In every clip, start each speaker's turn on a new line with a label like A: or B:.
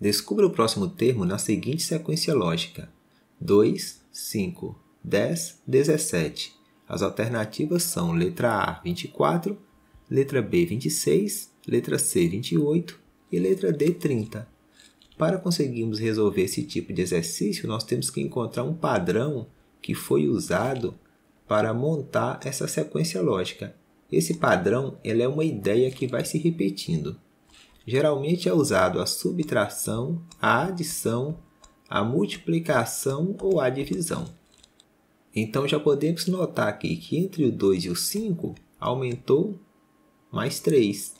A: Descubra o próximo termo na seguinte sequência lógica: 2, 5, 10, 17. As alternativas são letra A, 24, letra B, 26, letra C, 28 e letra D, 30. Para conseguirmos resolver esse tipo de exercício, nós temos que encontrar um padrão que foi usado para montar essa sequência lógica. Esse padrão ele é uma ideia que vai se repetindo geralmente é usado a subtração, a adição, a multiplicação ou a divisão. Então já podemos notar aqui que entre o 2 e o 5 aumentou mais 3.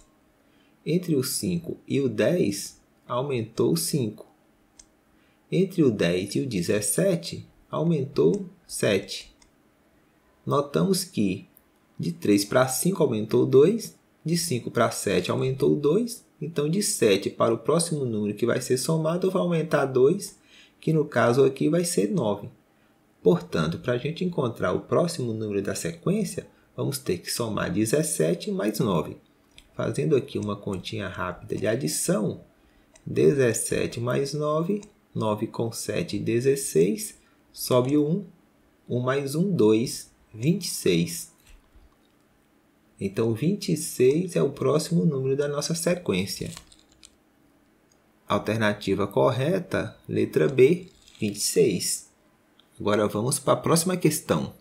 A: Entre o 5 e o 10 aumentou 5. Entre o 10 e o 17 aumentou 7. Notamos que de 3 para 5 aumentou 2, de 5 para 7 aumentou 2 então, de 7 para o próximo número que vai ser somado, vai aumentar 2, que no caso aqui vai ser 9. Portanto, para a gente encontrar o próximo número da sequência, vamos ter que somar 17 mais 9. Fazendo aqui uma continha rápida de adição, 17 mais 9, 9 com 7, 16, sobe 1, 1 mais 1, 2, 26. Então, 26 é o próximo número da nossa sequência. Alternativa correta, letra B, 26. Agora vamos para a próxima questão.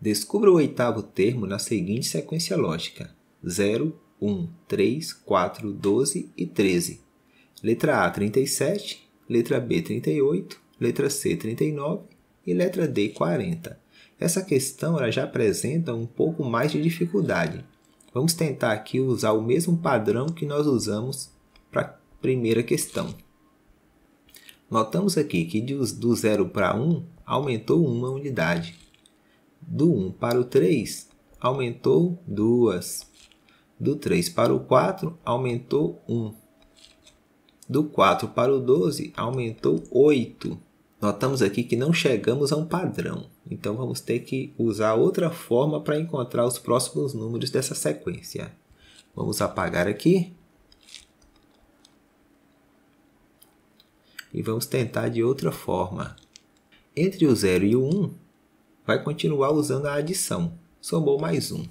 A: Descubra o oitavo termo na seguinte sequência lógica: 0, 1, 3, 4, 12 e 13. Letra A, 37, letra B, 38, letra C, 39 e letra D, 40 essa questão ela já apresenta um pouco mais de dificuldade. Vamos tentar aqui usar o mesmo padrão que nós usamos para a primeira questão. Notamos aqui que do 0 para 1 aumentou uma unidade. Do 1 para o 3 aumentou 2. Do 3 para o 4 aumentou 1. Do 4 para o 12 aumentou 8. Notamos aqui que não chegamos a um padrão, então vamos ter que usar outra forma para encontrar os próximos números dessa sequência. Vamos apagar aqui. E vamos tentar de outra forma. Entre o 0 e o 1, um, vai continuar usando a adição. Somou mais 1. Um.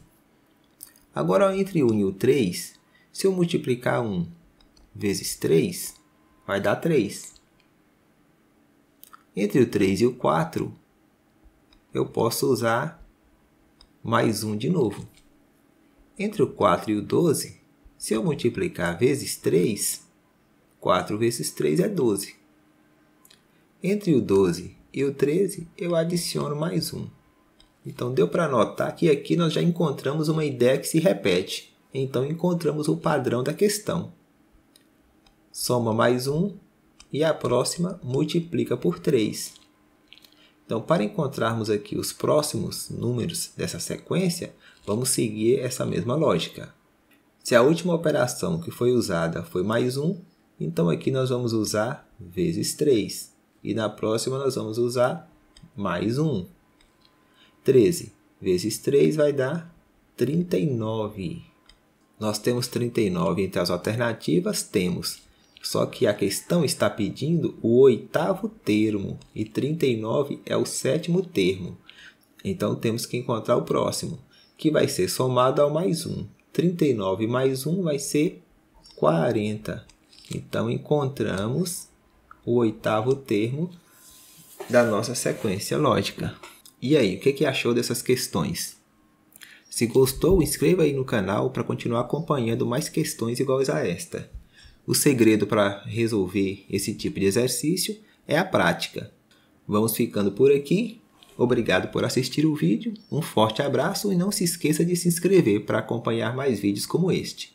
A: Agora, entre o 1 e o 3, se eu multiplicar 1 vezes 3, vai dar 3. Entre o 3 e o 4, eu posso usar mais um de novo. Entre o 4 e o 12, se eu multiplicar vezes 3, 4 vezes 3 é 12. Entre o 12 e o 13, eu adiciono mais um. Então, deu para notar que aqui nós já encontramos uma ideia que se repete. Então, encontramos o padrão da questão. Soma mais um e a próxima multiplica por 3. Então, para encontrarmos aqui os próximos números dessa sequência, vamos seguir essa mesma lógica. Se a última operação que foi usada foi mais 1, então aqui nós vamos usar vezes 3. E na próxima nós vamos usar mais 1. 13 vezes 3 vai dar 39. Nós temos 39 entre as alternativas, temos só que a questão está pedindo o oitavo termo e 39 é o sétimo termo. Então temos que encontrar o próximo, que vai ser somado ao mais 1. 39 mais 1 vai ser 40. Então encontramos o oitavo termo da nossa sequência lógica. E aí, o que, que achou dessas questões? Se gostou, inscreva aí no canal para continuar acompanhando mais questões iguais a esta. O segredo para resolver esse tipo de exercício é a prática. Vamos ficando por aqui. Obrigado por assistir o vídeo, um forte abraço e não se esqueça de se inscrever para acompanhar mais vídeos como este.